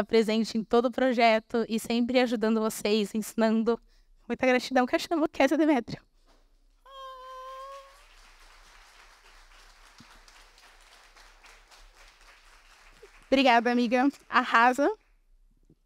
está presente em todo o projeto e sempre ajudando vocês, ensinando. Muita gratidão, que eu chamo Kézia Demetrio. Obrigada, amiga. Arrasa.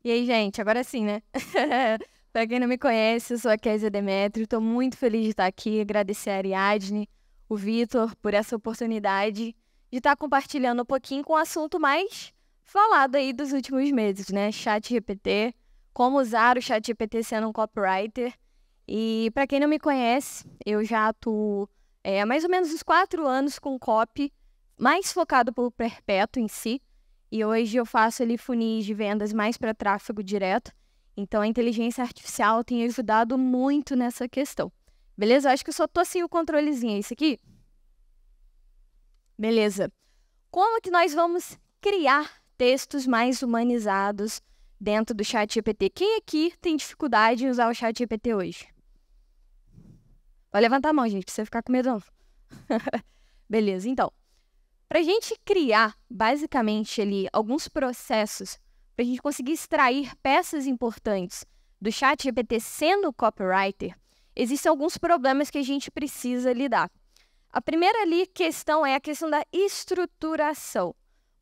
E aí, gente, agora sim, né? Para quem não me conhece, eu sou a Kézia Demetrio. Estou muito feliz de estar aqui. Agradecer a Ariadne, o Vitor, por essa oportunidade de estar compartilhando um pouquinho com um assunto mais falado aí dos últimos meses, né? Chat GPT, como usar o Chat GPT sendo um copywriter. E para quem não me conhece, eu já atuo é, há mais ou menos uns quatro anos com copy, mais focado pelo perpétuo em si. E hoje eu faço ali funis de vendas mais para tráfego direto. Então a inteligência artificial tem ajudado muito nessa questão. Beleza? acho que eu só tô sem o controlezinho. É isso aqui? Beleza. Como que nós vamos criar textos mais humanizados dentro do chat GPT. Quem aqui tem dificuldade em usar o chat GPT hoje? Vai levantar a mão, gente, pra você ficar com medo não. Beleza, então. Para a gente criar, basicamente, ali, alguns processos para a gente conseguir extrair peças importantes do chat GPT sendo copywriter, existem alguns problemas que a gente precisa lidar. A primeira ali questão é a questão da estruturação.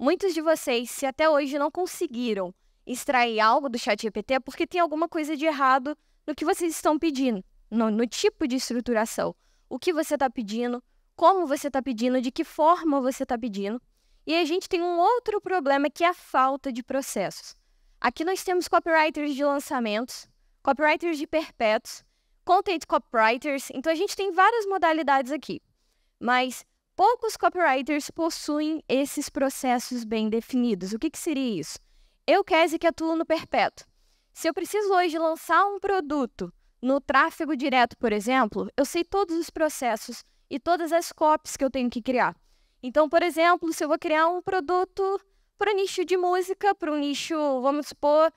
Muitos de vocês, se até hoje não conseguiram extrair algo do chat GPT, é porque tem alguma coisa de errado no que vocês estão pedindo, no, no tipo de estruturação. O que você está pedindo, como você está pedindo, de que forma você está pedindo. E a gente tem um outro problema que é a falta de processos. Aqui nós temos copywriters de lançamentos, copywriters de perpétuos, content copywriters. Então a gente tem várias modalidades aqui. Mas Poucos copywriters possuem esses processos bem definidos. O que, que seria isso? Eu, Kese, que atuo no perpétuo. Se eu preciso hoje lançar um produto no tráfego direto, por exemplo, eu sei todos os processos e todas as copies que eu tenho que criar. Então, por exemplo, se eu vou criar um produto para o nicho de música, para o nicho, vamos supor,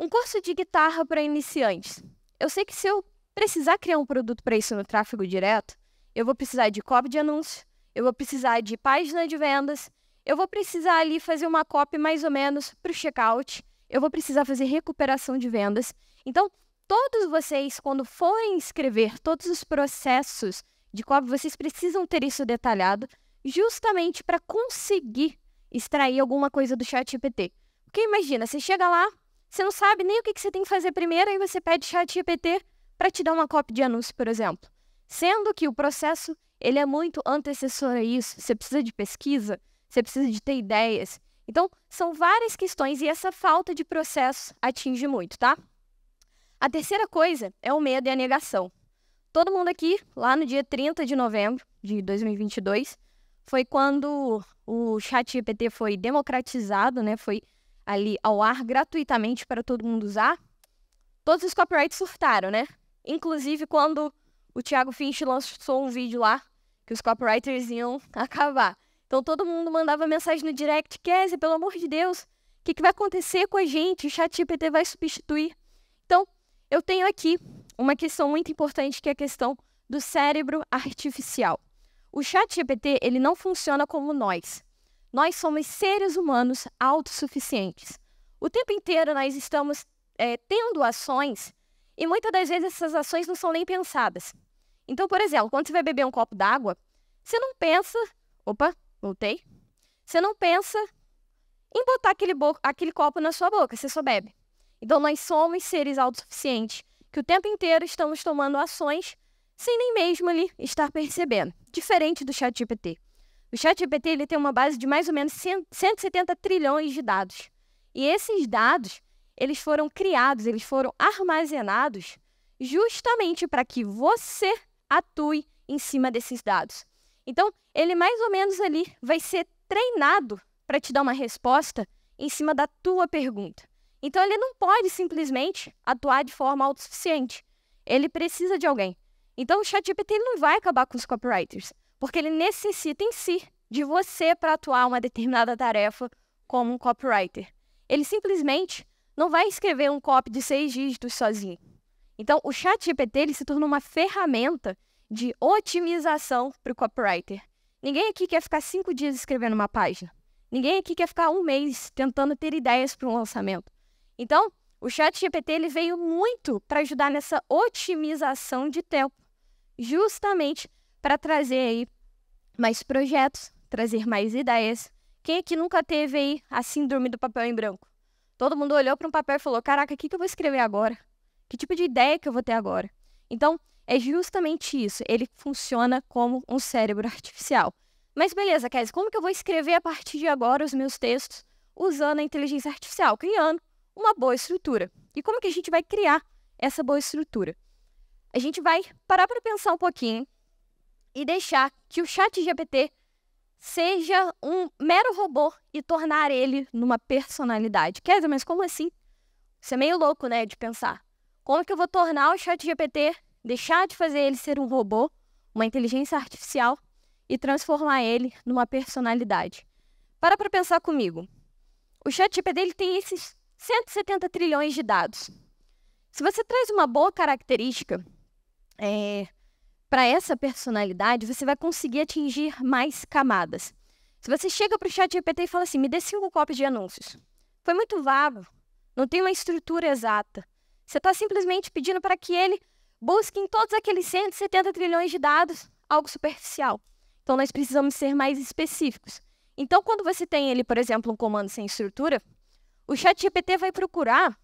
um curso de guitarra para iniciantes. Eu sei que se eu precisar criar um produto para isso no tráfego direto, eu vou precisar de copy de anúncio, eu vou precisar de página de vendas, eu vou precisar ali fazer uma copy mais ou menos para o checkout, eu vou precisar fazer recuperação de vendas. Então, todos vocês, quando forem escrever todos os processos de copy, vocês precisam ter isso detalhado justamente para conseguir extrair alguma coisa do chat GPT. Porque imagina, você chega lá, você não sabe nem o que, você tem que fazer primeiro, aí você pede chat GPT para te dar uma cópia de anúncio, por exemplo. Sendo que o processo ele é muito antecessor a isso. Você precisa de pesquisa, você precisa de ter ideias. Então, são várias questões e essa falta de processo atinge muito, tá? A terceira coisa é o medo e a negação. Todo mundo aqui, lá no dia 30 de novembro de 2022, foi quando o chat GPT foi democratizado, né? Foi ali ao ar gratuitamente para todo mundo usar. Todos os copyrights surtaram, né? Inclusive quando o Thiago Finch lançou um vídeo lá que os copywriters iam acabar. Então todo mundo mandava mensagem no direct, Kézia, pelo amor de Deus, o que, que vai acontecer com a gente? O chat GPT vai substituir. Então, eu tenho aqui uma questão muito importante, que é a questão do cérebro artificial. O chat GPT, ele não funciona como nós. Nós somos seres humanos autossuficientes. O tempo inteiro nós estamos é, tendo ações e muitas das vezes essas ações não são nem pensadas. Então, por exemplo, quando você vai beber um copo d'água, você não pensa. Opa, voltei. Você não pensa em botar aquele, bo... aquele copo na sua boca, você só bebe. Então, nós somos seres autossuficientes que o tempo inteiro estamos tomando ações sem nem mesmo ali estar percebendo. Diferente do ChatGPT. O ChatGPT ele tem uma base de mais ou menos 170 trilhões de dados. E esses dados, eles foram criados, eles foram armazenados justamente para que você atue em cima desses dados. Então, ele mais ou menos ali vai ser treinado para te dar uma resposta em cima da tua pergunta. Então, ele não pode simplesmente atuar de forma autossuficiente. Ele precisa de alguém. Então, o ChatGPT não vai acabar com os copywriters, porque ele necessita em si de você para atuar uma determinada tarefa como um copywriter. Ele simplesmente não vai escrever um copy de seis dígitos sozinho. Então, o chat GPT ele se tornou uma ferramenta de otimização para o copywriter. Ninguém aqui quer ficar cinco dias escrevendo uma página. Ninguém aqui quer ficar um mês tentando ter ideias para um lançamento. Então, o chat GPT ele veio muito para ajudar nessa otimização de tempo, justamente para trazer aí mais projetos, trazer mais ideias. Quem aqui nunca teve aí a síndrome do papel em branco? Todo mundo olhou para um papel e falou: Caraca, o que, que eu vou escrever agora? Que tipo de ideia que eu vou ter agora? Então, é justamente isso. Ele funciona como um cérebro artificial. Mas beleza, Kézia, como que eu vou escrever a partir de agora os meus textos usando a inteligência artificial? Criando uma boa estrutura. E como que a gente vai criar essa boa estrutura? A gente vai parar para pensar um pouquinho e deixar que o chat GPT seja um mero robô e tornar ele numa personalidade. Kézia, mas como assim? Isso é meio louco, né, de pensar. Como que eu vou tornar o chat GPT, deixar de fazer ele ser um robô, uma inteligência artificial, e transformar ele numa personalidade? Para para pensar comigo. O chat GPT ele tem esses 170 trilhões de dados. Se você traz uma boa característica é, para essa personalidade, você vai conseguir atingir mais camadas. Se você chega para o chat GPT e fala assim, me dê cinco cópias de anúncios. Foi muito vago, não tem uma estrutura exata. Você está simplesmente pedindo para que ele busque em todos aqueles 170 trilhões de dados algo superficial. Então, nós precisamos ser mais específicos. Então, quando você tem ele, por exemplo, um comando sem estrutura, o chat GPT vai procurar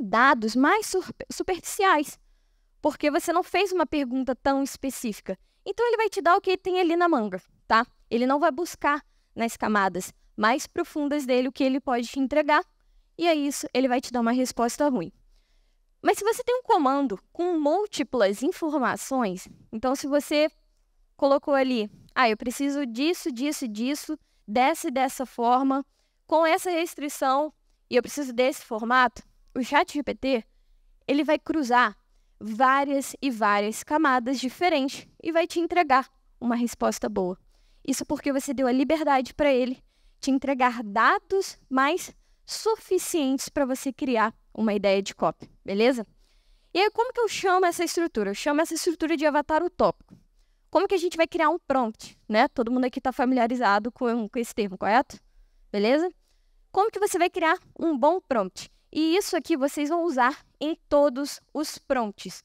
dados mais superficiais, porque você não fez uma pergunta tão específica. Então, ele vai te dar o que tem ali na manga, tá? Ele não vai buscar nas camadas mais profundas dele o que ele pode te entregar, e é isso, ele vai te dar uma resposta ruim. Mas se você tem um comando com múltiplas informações, então se você colocou ali, ah, eu preciso disso, disso, disso, desse dessa forma, com essa restrição e eu preciso desse formato, o chat GPT, ele vai cruzar várias e várias camadas diferentes e vai te entregar uma resposta boa. Isso porque você deu a liberdade para ele te entregar dados mais suficientes para você criar uma ideia de copy, beleza? E aí, como que eu chamo essa estrutura? Eu chamo essa estrutura de avatar utópico. Como que a gente vai criar um prompt, né? Todo mundo aqui está familiarizado com, com esse termo, correto? Beleza? Como que você vai criar um bom prompt? E isso aqui vocês vão usar em todos os prompts.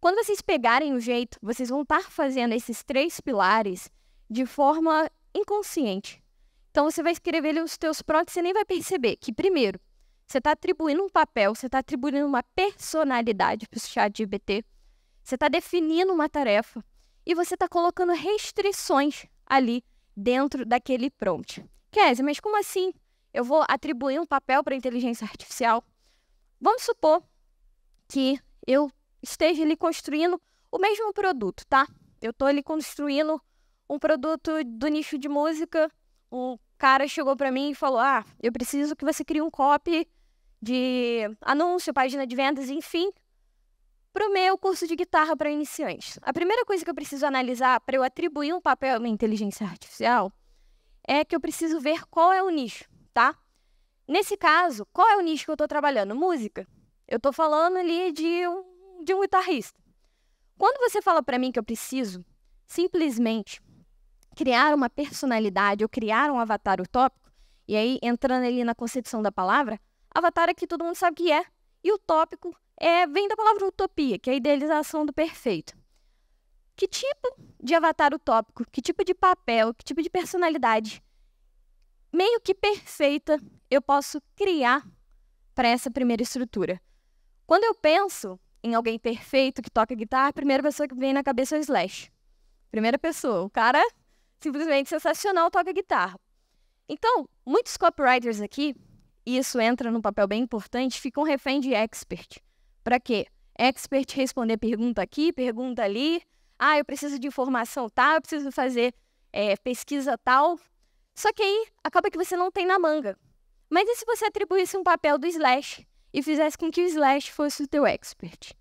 Quando vocês pegarem o jeito, vocês vão estar tá fazendo esses três pilares de forma inconsciente. Então, você vai escrever os teus prompts e nem vai perceber que, primeiro, você está atribuindo um papel, você está atribuindo uma personalidade para o chat GPT. Você está definindo uma tarefa e você está colocando restrições ali dentro daquele prompt. Kézia, mas como assim? Eu vou atribuir um papel para a inteligência artificial? Vamos supor que eu esteja ali construindo o mesmo produto, tá? Eu estou ali construindo um produto do nicho de música. O cara chegou para mim e falou: Ah, eu preciso que você crie um copy de anúncio, página de vendas, enfim, para o meu curso de guitarra para iniciantes. A primeira coisa que eu preciso analisar para eu atribuir um papel à minha inteligência artificial é que eu preciso ver qual é o nicho, tá? Nesse caso, qual é o nicho que eu estou trabalhando? Música. Eu estou falando ali de um, de um guitarrista. Quando você fala para mim que eu preciso simplesmente criar uma personalidade ou criar um avatar utópico, e aí entrando ali na concepção da palavra, Avatar aqui todo mundo sabe que é. E utópico é, vem da palavra utopia, que é a idealização do perfeito. Que tipo de avatar utópico, que tipo de papel, que tipo de personalidade meio que perfeita eu posso criar para essa primeira estrutura? Quando eu penso em alguém perfeito que toca guitarra, a primeira pessoa que vem na cabeça é o Slash. Primeira pessoa, o cara simplesmente sensacional toca guitarra. Então, muitos copywriters aqui e isso entra num papel bem importante, fica um refém de expert. Para quê? Expert responder pergunta aqui, pergunta ali. Ah, eu preciso de informação tal, tá? eu preciso fazer é, pesquisa tal. Só que aí acaba que você não tem na manga. Mas e se você atribuísse um papel do Slash e fizesse com que o Slash fosse o teu expert?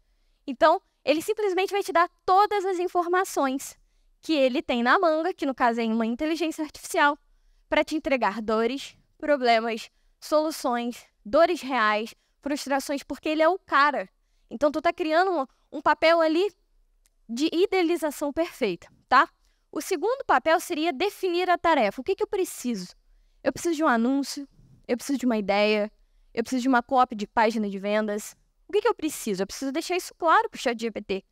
Então, ele simplesmente vai te dar todas as informações que ele tem na manga, que no caso é uma inteligência artificial, para te entregar dores, problemas, soluções, dores reais, frustrações, porque ele é o cara. Então tu tá criando um, um papel ali de idealização perfeita, tá? O segundo papel seria definir a tarefa. O que, que eu preciso? Eu preciso de um anúncio, eu preciso de uma ideia, eu preciso de uma cópia de página de vendas. O que, que eu preciso? Eu preciso deixar isso claro para o chat GPT.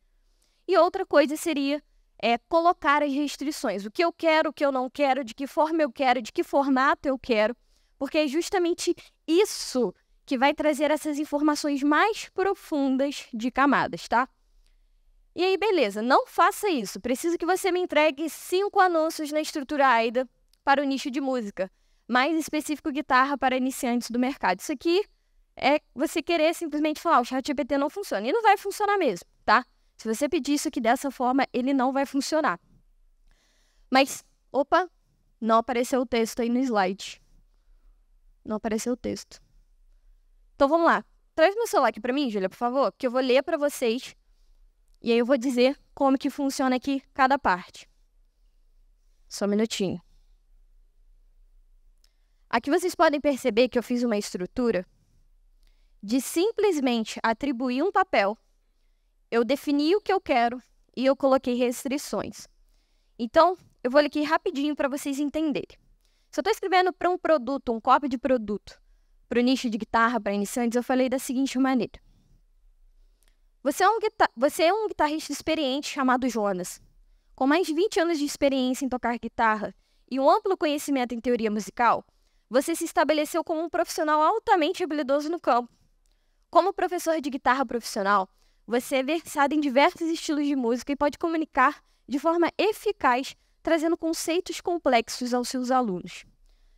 E outra coisa seria é, colocar as restrições. O que eu quero, o que eu não quero, de que forma eu quero, de que formato eu quero. Porque é justamente isso que vai trazer essas informações mais profundas de camadas, tá? E aí, beleza, não faça isso. Preciso que você me entregue cinco anúncios na estrutura AIDA para o nicho de música, mais específico guitarra para iniciantes do mercado. Isso aqui é você querer simplesmente falar, o chat GPT não funciona. E não vai funcionar mesmo, tá? Se você pedir isso aqui dessa forma, ele não vai funcionar. Mas, opa, não apareceu o texto aí no slide. Não apareceu o texto. Então vamos lá. Traz meu celular aqui para mim, Júlia, por favor, que eu vou ler para vocês. E aí eu vou dizer como que funciona aqui cada parte. Só um minutinho. Aqui vocês podem perceber que eu fiz uma estrutura de simplesmente atribuir um papel. Eu defini o que eu quero e eu coloquei restrições. Então, eu vou ler aqui rapidinho para vocês entenderem. Se eu estou escrevendo para um produto, um copy de produto, para o nicho de guitarra, para iniciantes, eu falei da seguinte maneira. Você é, um você é um guitarrista experiente chamado Jonas, com mais de 20 anos de experiência em tocar guitarra e um amplo conhecimento em teoria musical, você se estabeleceu como um profissional altamente habilidoso no campo. Como professor de guitarra profissional, você é versado em diversos estilos de música e pode comunicar de forma eficaz trazendo conceitos complexos aos seus alunos.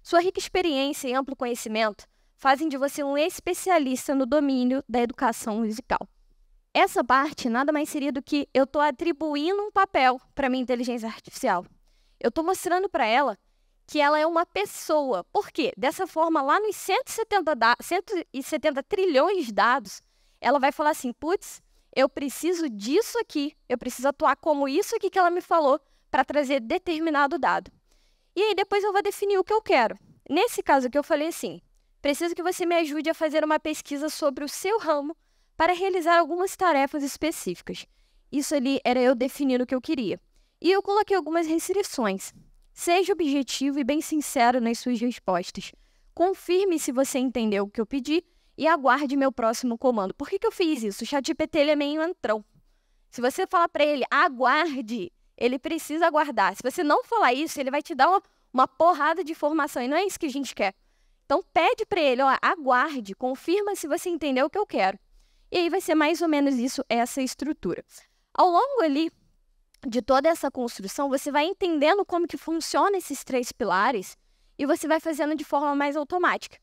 Sua rica experiência e amplo conhecimento fazem de você um especialista no domínio da educação musical. Essa parte nada mais seria do que eu estou atribuindo um papel para minha inteligência artificial. Eu estou mostrando para ela que ela é uma pessoa. Por quê? Dessa forma, lá nos 170, da 170 trilhões de dados, ela vai falar assim: putz, eu preciso disso aqui, eu preciso atuar como isso aqui que ela me falou para trazer determinado dado. E aí depois eu vou definir o que eu quero. Nesse caso que eu falei assim, preciso que você me ajude a fazer uma pesquisa sobre o seu ramo para realizar algumas tarefas específicas. Isso ali era eu definindo o que eu queria. E eu coloquei algumas restrições. Seja objetivo e bem sincero nas suas respostas. Confirme se você entendeu o que eu pedi e aguarde meu próximo comando. Por que, que eu fiz isso? O GPT ele é meio entrão. Se você falar para ele, aguarde ele precisa guardar. Se você não falar isso, ele vai te dar uma, uma porrada de informação. E não é isso que a gente quer. Então, pede para ele, ó, aguarde, confirma se você entendeu o que eu quero. E aí vai ser mais ou menos isso, essa estrutura. Ao longo ali de toda essa construção, você vai entendendo como que funciona esses três pilares e você vai fazendo de forma mais automática.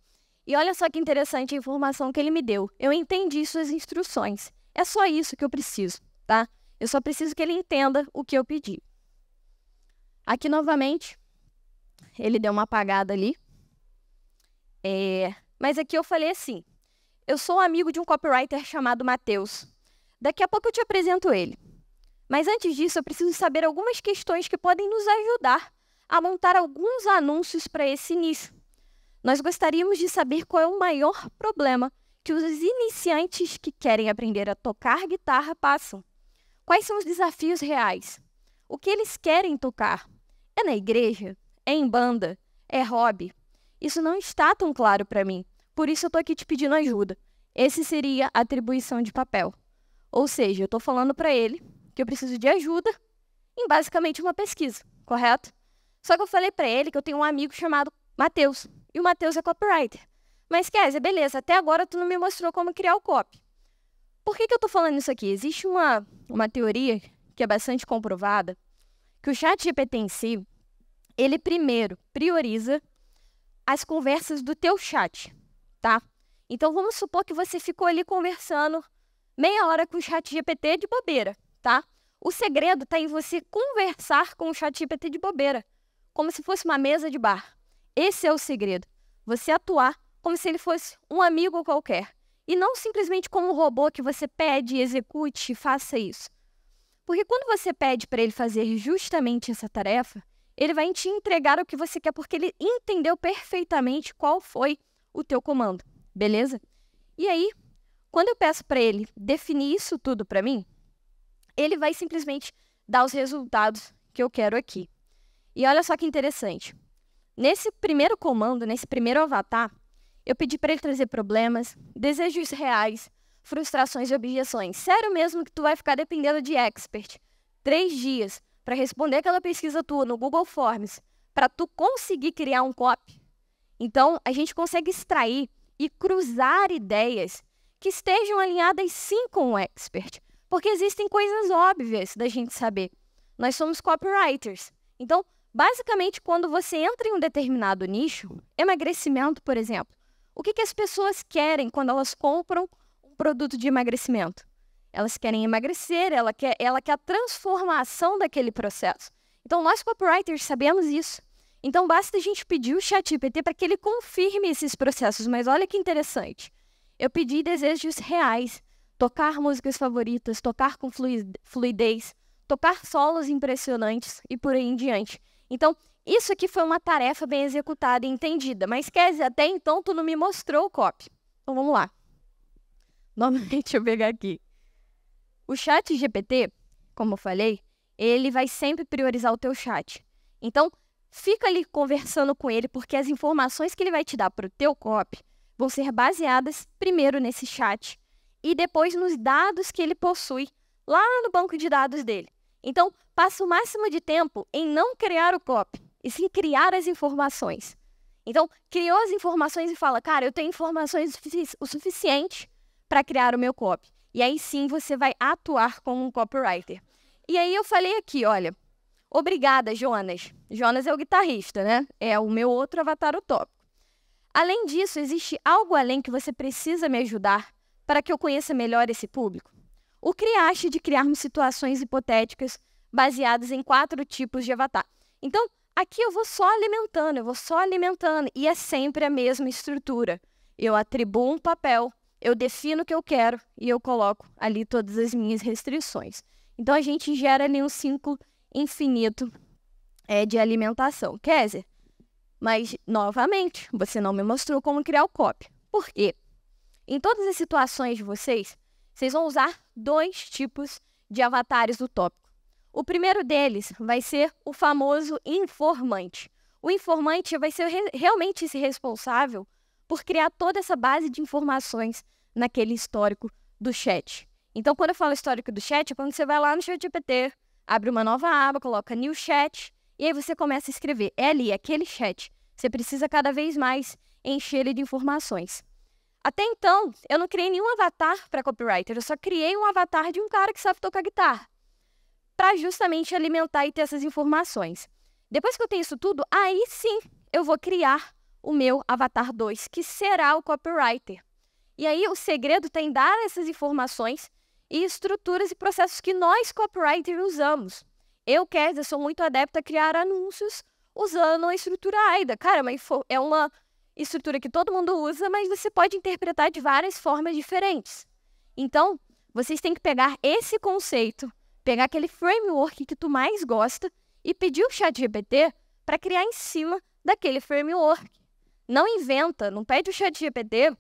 E olha só que interessante a informação que ele me deu. Eu entendi suas instruções. É só isso que eu preciso, tá? Eu só preciso que ele entenda o que eu pedi. Aqui novamente, ele deu uma apagada ali. É... Mas aqui eu falei assim: eu sou amigo de um copywriter chamado Matheus. Daqui a pouco eu te apresento ele. Mas antes disso, eu preciso saber algumas questões que podem nos ajudar a montar alguns anúncios para esse nicho. Nós gostaríamos de saber qual é o maior problema que os iniciantes que querem aprender a tocar guitarra passam. Quais são os desafios reais? O que eles querem tocar? É na igreja? É em banda? É hobby? Isso não está tão claro para mim, por isso eu estou aqui te pedindo ajuda. Esse seria a atribuição de papel. Ou seja, eu estou falando para ele que eu preciso de ajuda em basicamente uma pesquisa, correto? Só que eu falei para ele que eu tenho um amigo chamado Matheus, e o Matheus é copywriter. Mas, Kézia, beleza, até agora tu não me mostrou como criar o copy. Por que, que eu estou falando isso aqui? Existe uma, uma teoria que é bastante comprovada, que o chat GPT em si, ele primeiro prioriza as conversas do teu chat, tá? Então vamos supor que você ficou ali conversando meia hora com o chat GPT de bobeira, tá? O segredo está em você conversar com o chat GPT de bobeira, como se fosse uma mesa de bar. Esse é o segredo. Você atuar como se ele fosse um amigo qualquer. E não simplesmente como um robô que você pede, execute, faça isso. Porque quando você pede para ele fazer justamente essa tarefa, ele vai te entregar o que você quer porque ele entendeu perfeitamente qual foi o teu comando, beleza? E aí, quando eu peço para ele definir isso tudo para mim, ele vai simplesmente dar os resultados que eu quero aqui. E olha só que interessante. Nesse primeiro comando, nesse primeiro avatar, eu pedi para ele trazer problemas, desejos reais, frustrações e objeções. Sério mesmo que tu vai ficar dependendo de expert três dias para responder aquela pesquisa tua no Google Forms, para tu conseguir criar um copy? Então, a gente consegue extrair e cruzar ideias que estejam alinhadas sim com o expert, porque existem coisas óbvias da gente saber. Nós somos copywriters. Então, basicamente, quando você entra em um determinado nicho, emagrecimento, por exemplo, o que, que as pessoas querem quando elas compram um produto de emagrecimento? Elas querem emagrecer, ela quer, ela quer a transformação daquele processo. Então, nós copywriters sabemos isso. Então, basta a gente pedir o chat IPT para que ele confirme esses processos. Mas olha que interessante. Eu pedi desejos reais, tocar músicas favoritas, tocar com fluidez, tocar solos impressionantes e por aí em diante. Então, isso aqui foi uma tarefa bem executada e entendida, mas Kézia, até então tu não me mostrou o copy. Então vamos lá. Novamente eu pegar aqui. O chat GPT, como eu falei, ele vai sempre priorizar o teu chat. Então, fica ali conversando com ele, porque as informações que ele vai te dar para o teu copy vão ser baseadas primeiro nesse chat e depois nos dados que ele possui lá no banco de dados dele. Então, passa o máximo de tempo em não criar o copy, e sim criar as informações. Então, criou as informações e fala, cara, eu tenho informações o suficiente para criar o meu copy. E aí sim você vai atuar como um copywriter. E aí eu falei aqui, olha, obrigada, Jonas. Jonas é o guitarrista, né? É o meu outro avatar utópico. Além disso, existe algo além que você precisa me ajudar para que eu conheça melhor esse público? O criaste de criarmos situações hipotéticas baseadas em quatro tipos de avatar. Então, Aqui eu vou só alimentando, eu vou só alimentando. E é sempre a mesma estrutura. Eu atribuo um papel, eu defino o que eu quero e eu coloco ali todas as minhas restrições. Então a gente gera ali um ciclo infinito é, de alimentação. Kézia, mas novamente, você não me mostrou como criar o copy. Por quê? Em todas as situações de vocês, vocês vão usar dois tipos de avatares do top. O primeiro deles vai ser o famoso informante. O informante vai ser re realmente esse responsável por criar toda essa base de informações naquele histórico do chat. Então, quando eu falo histórico do chat, é quando você vai lá no ChatGPT, abre uma nova aba, coloca New Chat, e aí você começa a escrever. É ali, aquele chat. Você precisa cada vez mais encher ele de informações. Até então, eu não criei nenhum avatar para copywriter, eu só criei um avatar de um cara que sabe tocar guitarra para justamente alimentar e ter essas informações. Depois que eu tenho isso tudo, aí sim eu vou criar o meu avatar 2, que será o copywriter. E aí o segredo tem tá dar essas informações e estruturas e processos que nós copywriter usamos. Eu, Kézia, sou muito adepta a criar anúncios usando a estrutura AIDA. Cara, é uma estrutura que todo mundo usa, mas você pode interpretar de várias formas diferentes. Então, vocês têm que pegar esse conceito pegar aquele framework que tu mais gosta e pedir o chat GPT para criar em cima daquele framework. Não inventa, não pede o chat GPT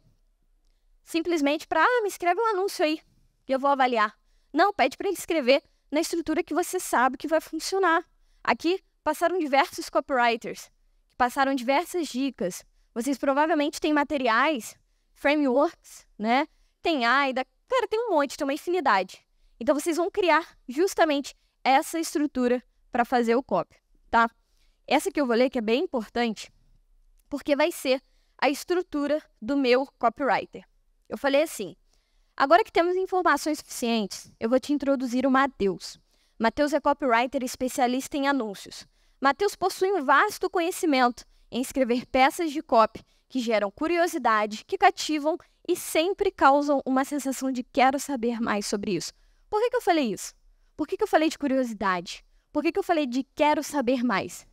simplesmente para, ah, me escreve um anúncio aí, que eu vou avaliar. Não, pede para ele escrever na estrutura que você sabe que vai funcionar. Aqui passaram diversos copywriters, passaram diversas dicas. Vocês provavelmente têm materiais, frameworks, né? Tem AIDA, cara, tem um monte, tem uma infinidade. Então vocês vão criar justamente essa estrutura para fazer o copy, tá? Essa que eu vou ler que é bem importante, porque vai ser a estrutura do meu copywriter. Eu falei assim: agora que temos informações suficientes, eu vou te introduzir o Matheus. Matheus é copywriter especialista em anúncios. Matheus possui um vasto conhecimento em escrever peças de copy que geram curiosidade, que cativam e sempre causam uma sensação de quero saber mais sobre isso. Por que, que eu falei isso? Por que, que eu falei de curiosidade? Por que, que eu falei de quero saber mais?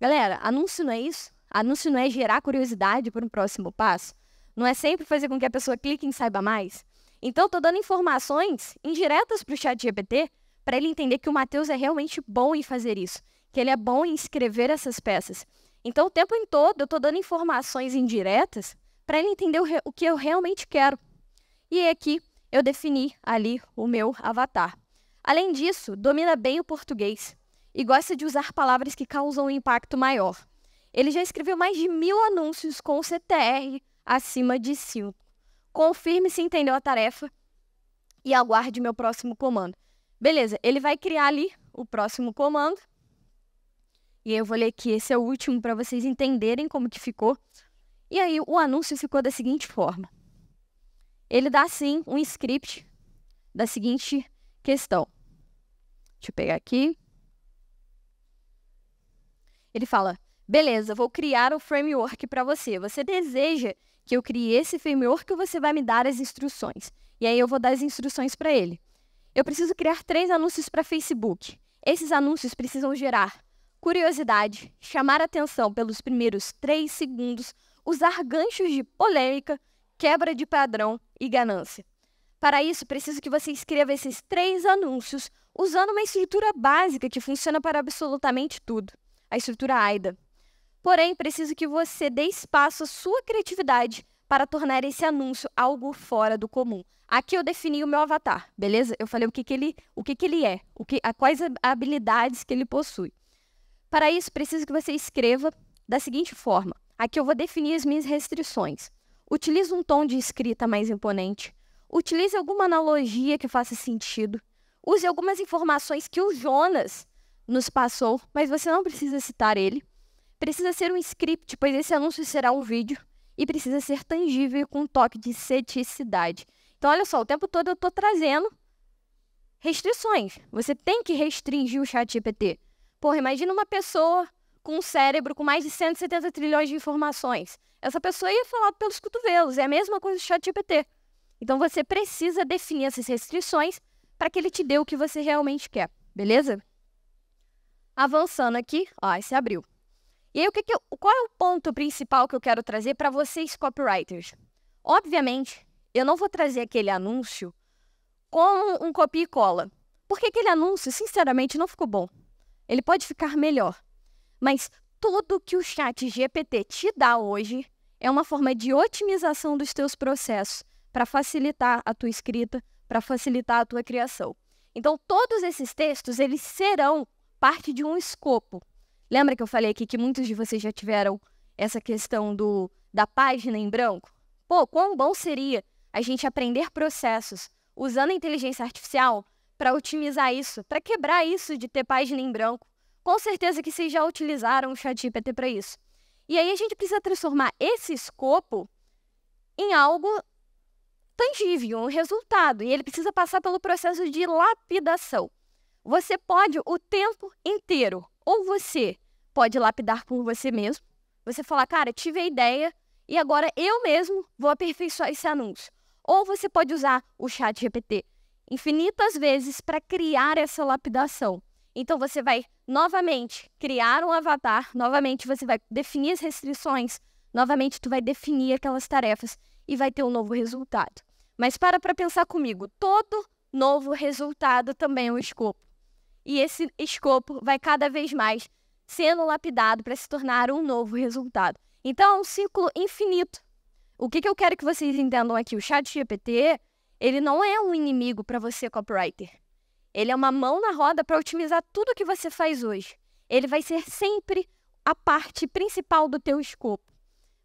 Galera, anúncio não é isso? Anúncio não é gerar curiosidade para um próximo passo? Não é sempre fazer com que a pessoa clique em saiba mais? Então, estou dando informações indiretas para o chat GPT para ele entender que o Matheus é realmente bom em fazer isso, que ele é bom em escrever essas peças. Então, o tempo em todo, eu estou dando informações indiretas para ele entender o, o que eu realmente quero. E aqui, eu defini ali o meu avatar. Além disso, domina bem o português e gosta de usar palavras que causam um impacto maior. Ele já escreveu mais de mil anúncios com o CTR acima de 5. Confirme se entendeu a tarefa e aguarde meu próximo comando. Beleza, ele vai criar ali o próximo comando. E eu vou ler aqui, esse é o último para vocês entenderem como que ficou. E aí o anúncio ficou da seguinte forma ele dá sim um script da seguinte questão. Deixa eu pegar aqui. Ele fala: beleza, vou criar o framework para você. Você deseja que eu crie esse framework ou você vai me dar as instruções? E aí eu vou dar as instruções para ele. Eu preciso criar três anúncios para Facebook. Esses anúncios precisam gerar curiosidade, chamar atenção pelos primeiros três segundos, usar ganchos de polêmica quebra de padrão e ganância. Para isso, preciso que você escreva esses três anúncios usando uma estrutura básica que funciona para absolutamente tudo, a estrutura AIDA. Porém, preciso que você dê espaço à sua criatividade para tornar esse anúncio algo fora do comum. Aqui eu defini o meu avatar, beleza? Eu falei o que, que ele, o que, que ele é, o que, a, quais habilidades que ele possui. Para isso, preciso que você escreva da seguinte forma. Aqui eu vou definir as minhas restrições. Utilize um tom de escrita mais imponente. Utilize alguma analogia que faça sentido. Use algumas informações que o Jonas nos passou, mas você não precisa citar ele. Precisa ser um script, pois esse anúncio será um vídeo. E precisa ser tangível e com um toque de ceticidade. Então, olha só, o tempo todo eu estou trazendo restrições. Você tem que restringir o chat GPT. Porra, imagina uma pessoa com um cérebro com mais de 170 trilhões de informações essa pessoa ia falar pelos cotovelos. É a mesma coisa do chat GPT. Então você precisa definir essas restrições para que ele te dê o que você realmente quer, beleza? Avançando aqui, ó, esse abriu. E aí, o que que eu, qual é o ponto principal que eu quero trazer para vocês, copywriters? Obviamente, eu não vou trazer aquele anúncio com um copia e cola. Porque aquele anúncio, sinceramente, não ficou bom. Ele pode ficar melhor. Mas tudo que o chat GPT te dá hoje é uma forma de otimização dos teus processos para facilitar a tua escrita, para facilitar a tua criação. Então, todos esses textos, eles serão parte de um escopo. Lembra que eu falei aqui que muitos de vocês já tiveram essa questão do da página em branco? Pô, quão bom seria a gente aprender processos usando a inteligência artificial para otimizar isso, para quebrar isso de ter página em branco. Com certeza que vocês já utilizaram o ChatGPT para isso. E aí a gente precisa transformar esse escopo em algo tangível, um resultado. E ele precisa passar pelo processo de lapidação. Você pode o tempo inteiro, ou você pode lapidar por você mesmo, você falar, cara, tive a ideia e agora eu mesmo vou aperfeiçoar esse anúncio. Ou você pode usar o chat GPT infinitas vezes para criar essa lapidação. Então você vai novamente criar um avatar, novamente você vai definir as restrições, novamente tu vai definir aquelas tarefas e vai ter um novo resultado. Mas para para pensar comigo, todo novo resultado também é um escopo. E esse escopo vai cada vez mais sendo lapidado para se tornar um novo resultado. Então é um ciclo infinito. O que, que eu quero que vocês entendam aqui? O chat GPT, ele não é um inimigo para você, copywriter ele é uma mão na roda para otimizar tudo que você faz hoje. Ele vai ser sempre a parte principal do teu escopo.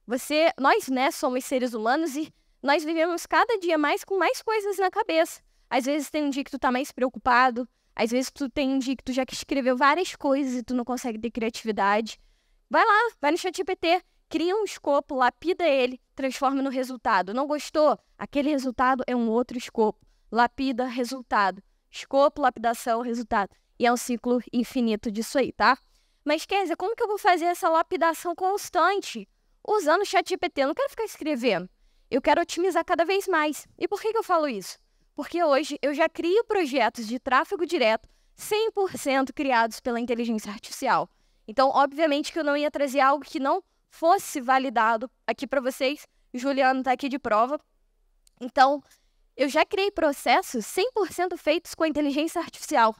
Você, nós, né, somos seres humanos e nós vivemos cada dia mais com mais coisas na cabeça. Às vezes tem um dia que tu tá mais preocupado, às vezes tu tem um dia que tu já escreveu várias coisas e tu não consegue ter criatividade. Vai lá, vai no ChatGPT, cria um escopo, lapida ele, transforma no resultado. Não gostou? Aquele resultado é um outro escopo. Lapida, resultado escopo, lapidação, resultado. E é um ciclo infinito disso aí, tá? Mas, Kézia, como que eu vou fazer essa lapidação constante usando o chat GPT? Eu não quero ficar escrevendo. Eu quero otimizar cada vez mais. E por que, que eu falo isso? Porque hoje eu já crio projetos de tráfego direto 100% criados pela inteligência artificial. Então, obviamente que eu não ia trazer algo que não fosse validado aqui para vocês. Juliano está aqui de prova. Então, eu já criei processos 100% feitos com inteligência artificial.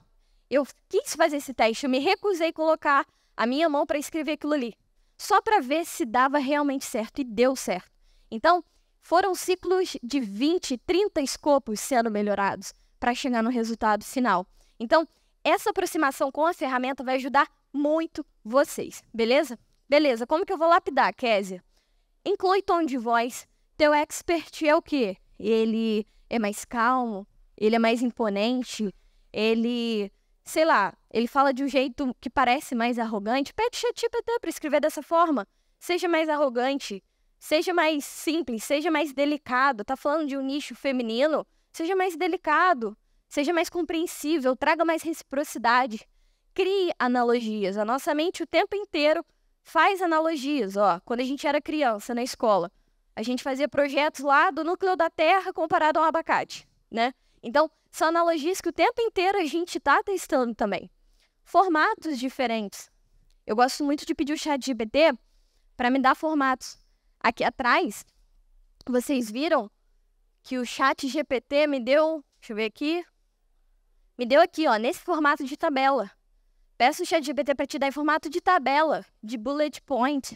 Eu quis fazer esse teste, eu me recusei a colocar a minha mão para escrever aquilo ali, só para ver se dava realmente certo e deu certo. Então, foram ciclos de 20, 30 escopos sendo melhorados para chegar no resultado final. Então, essa aproximação com a ferramenta vai ajudar muito vocês, beleza? Beleza, como que eu vou lapidar, Kézia? Inclui tom de voz, teu expert é o quê? Ele é mais calmo, ele é mais imponente, ele, sei lá, ele fala de um jeito que parece mais arrogante. Pede ChatGPT para escrever dessa forma. Seja mais arrogante, seja mais simples, seja mais delicado. Tá falando de um nicho feminino? Seja mais delicado, seja mais compreensível, traga mais reciprocidade. Crie analogias. A nossa mente o tempo inteiro faz analogias, ó. Quando a gente era criança na escola, a gente fazia projetos lá do núcleo da Terra comparado ao abacate, né? Então, são analogias que o tempo inteiro a gente está testando também. Formatos diferentes. Eu gosto muito de pedir o chat GPT para me dar formatos. Aqui atrás, vocês viram que o chat GPT me deu, deixa eu ver aqui, me deu aqui, ó, nesse formato de tabela. Peço o chat GPT para te dar em formato de tabela, de bullet point.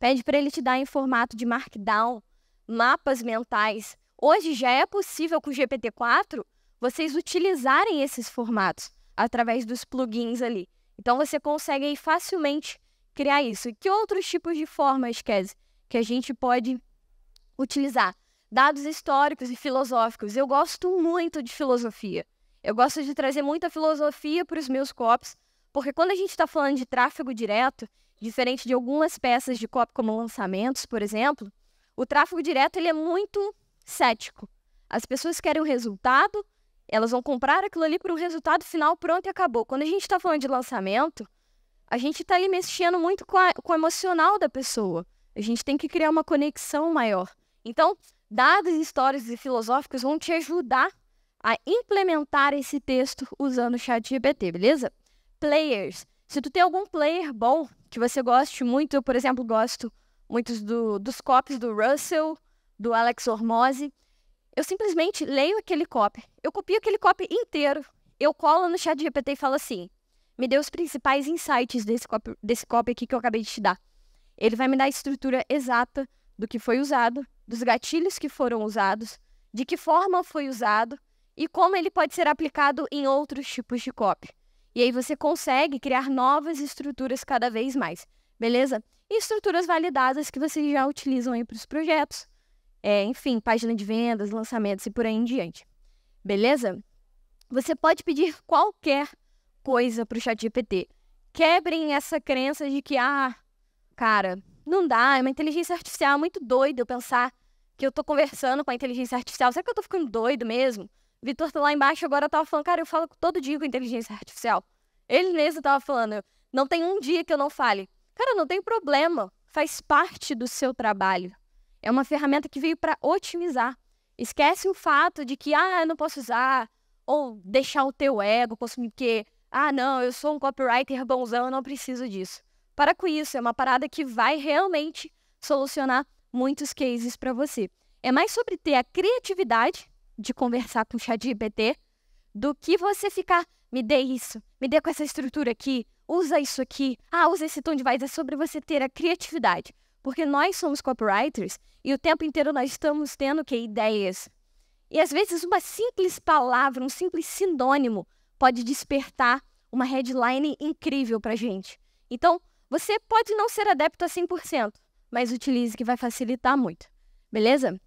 Pede para ele te dar em formato de Markdown, mapas mentais. Hoje já é possível com o GPT-4 vocês utilizarem esses formatos através dos plugins ali. Então você consegue aí, facilmente criar isso. E que outros tipos de formas, Kes, que a gente pode utilizar? Dados históricos e filosóficos. Eu gosto muito de filosofia. Eu gosto de trazer muita filosofia para os meus cops, porque quando a gente está falando de tráfego direto Diferente de algumas peças de copy como lançamentos, por exemplo, o tráfego direto ele é muito cético. As pessoas querem o resultado, elas vão comprar aquilo ali para um resultado final pronto e acabou. Quando a gente está falando de lançamento, a gente está ali mexendo muito com, a, com o emocional da pessoa. A gente tem que criar uma conexão maior. Então, dados histórias e filosóficos vão te ajudar a implementar esse texto usando o chat GPT, beleza? Players. Se tu tem algum player bom, que você goste muito. Eu, por exemplo, gosto muitos do, dos copies do Russell, do Alex Hormozzi. Eu simplesmente leio aquele copy, eu copio aquele copy inteiro, eu colo no chat de GPT e falo assim, me dê os principais insights desse copy, desse copy aqui que eu acabei de te dar. Ele vai me dar a estrutura exata do que foi usado, dos gatilhos que foram usados, de que forma foi usado e como ele pode ser aplicado em outros tipos de copy. E aí você consegue criar novas estruturas cada vez mais, beleza? E estruturas validadas que vocês já utilizam aí para os projetos. É, enfim, página de vendas, lançamentos e por aí em diante. Beleza? Você pode pedir qualquer coisa para o ChatGPT. Quebrem essa crença de que, ah, cara, não dá, é uma inteligência artificial é muito doida eu pensar que eu estou conversando com a inteligência artificial. Será que eu estou ficando doido mesmo? Vitor tá lá embaixo agora tava falando, cara, eu falo todo dia com inteligência artificial. Ele mesmo tava falando, não tem um dia que eu não fale. Cara, não tem problema, faz parte do seu trabalho. É uma ferramenta que veio para otimizar. Esquece o fato de que, ah, eu não posso usar, ou deixar o teu ego consumir, porque, ah, não, eu sou um copywriter bonzão, eu não preciso disso. Para com isso, é uma parada que vai realmente solucionar muitos cases para você. É mais sobre ter a criatividade de conversar com o chat GPT do que você ficar, me dê isso, me dê com essa estrutura aqui, usa isso aqui, ah, usa esse tom de voz, é sobre você ter a criatividade. Porque nós somos copywriters e o tempo inteiro nós estamos tendo que ideias. E às vezes uma simples palavra, um simples sinônimo pode despertar uma headline incrível para gente. Então, você pode não ser adepto a 100%, mas utilize que vai facilitar muito. Beleza?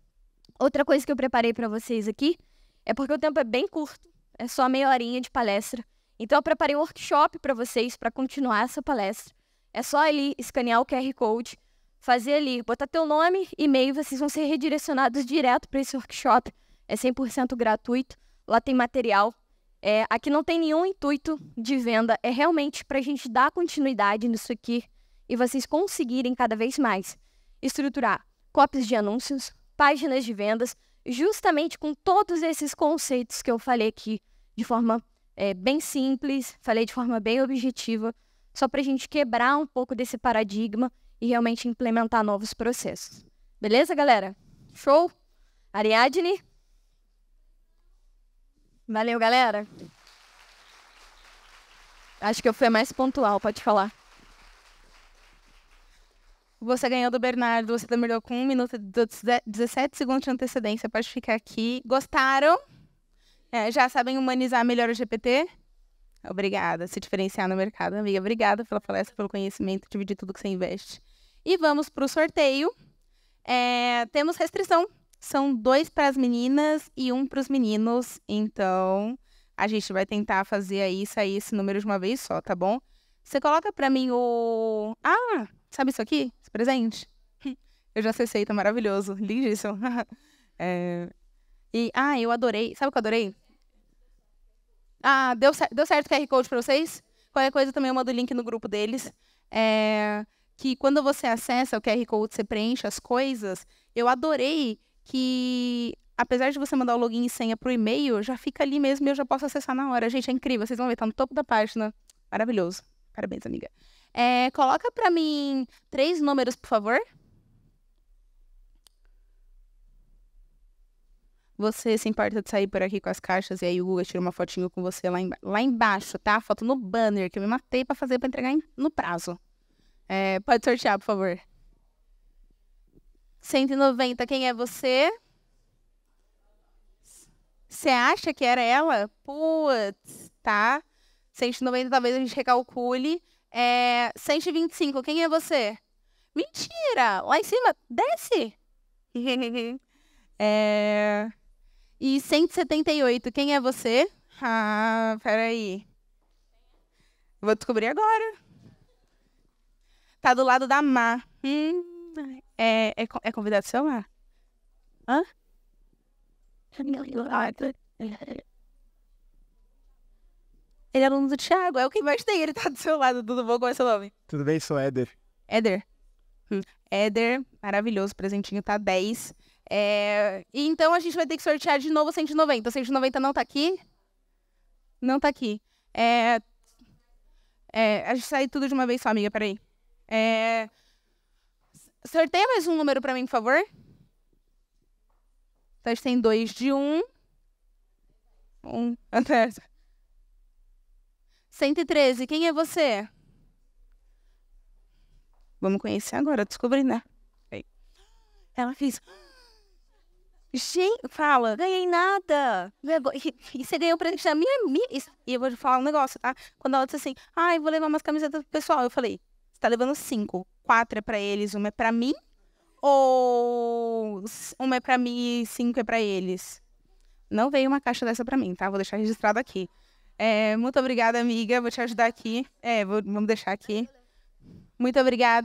Outra coisa que eu preparei para vocês aqui é porque o tempo é bem curto, é só meia horinha de palestra. Então eu preparei um workshop para vocês para continuar essa palestra. É só ali escanear o QR Code, fazer ali, botar teu nome, e-mail, vocês vão ser redirecionados direto para esse workshop. É 100% gratuito, lá tem material. É, aqui não tem nenhum intuito de venda, é realmente para a gente dar continuidade nisso aqui e vocês conseguirem cada vez mais estruturar cópias de anúncios, páginas de vendas, justamente com todos esses conceitos que eu falei aqui de forma é, bem simples, falei de forma bem objetiva, só para a gente quebrar um pouco desse paradigma e realmente implementar novos processos. Beleza, galera? Show? Ariadne? Valeu, galera. Acho que eu fui a mais pontual, pode falar. Você ganhou do Bernardo, você demorou com 1 minuto e 17 segundos de antecedência. Pode ficar aqui. Gostaram? É, já sabem humanizar melhor o GPT? Obrigada. Se diferenciar no mercado, amiga. Obrigada pela palestra, pelo conhecimento, dividir tudo que você investe. E vamos para o sorteio. É, temos restrição. São dois para as meninas e um para os meninos. Então, a gente vai tentar fazer aí sair esse número de uma vez só, tá bom? Você coloca para mim o. Ah, sabe isso aqui? Esse presente? Eu já acessei, tá maravilhoso. Lindíssimo. é... E, ah, eu adorei. Sabe o que eu adorei? Ah, deu, deu certo o QR Code para vocês? Qualquer coisa também eu mando o link no grupo deles. É, que quando você acessa o QR Code, você preenche as coisas. Eu adorei que, apesar de você mandar o login e senha para o e-mail, já fica ali mesmo e eu já posso acessar na hora. Gente, é incrível. Vocês vão ver, tá no topo da página. Maravilhoso. Parabéns, amiga. É, coloca para mim três números, por favor. Você se importa de sair por aqui com as caixas e aí o Google tira uma fotinho com você lá, lá embaixo, tá? Foto no banner que eu me matei para fazer para entregar no prazo. É, pode sortear, por favor. 190, quem é você? Você acha que era ela? Putz, tá? 190 talvez a gente recalcule. É, 125, quem é você? Mentira! Lá em cima, desce! é... E 178, quem é você? Ah, peraí. Vou descobrir agora. Tá do lado da Má. Hum, é, é, é convidado seu Má? Hã? Ele é aluno do Thiago, é o que mais tem. Ele tá do seu lado. Tudo bom? Como é seu nome? Tudo bem, sou Éder. Éder. Hum. Éder, maravilhoso. Presentinho tá 10. É... Então a gente vai ter que sortear de novo 190. 190 não tá aqui? Não tá aqui. É... É... A gente sai tudo de uma vez só, amiga, peraí. É... Sorteia mais um número pra mim, por favor. Então a gente tem dois de um. Um. Até. 113, quem é você? Vamos conhecer agora, descobri, né? Ela fez. Gente, fala, ganhei nada. E você ganhou presente da minha, amiga. E eu vou falar um negócio, tá? Quando ela disse assim, ai, ah, vou levar umas camisetas pro pessoal. Eu falei, você tá levando cinco. Quatro é pra eles, uma é pra mim. Ou uma é pra mim e cinco é pra eles. Não veio uma caixa dessa pra mim, tá? Vou deixar registrado aqui. É, muito obrigada, amiga. Vou te ajudar aqui. É, vou, vamos deixar aqui. Muito obrigada.